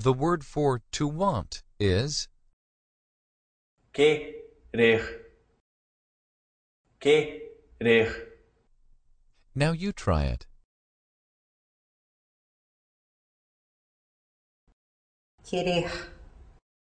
The word for to want is querer. Querer. Now you try it. Querer.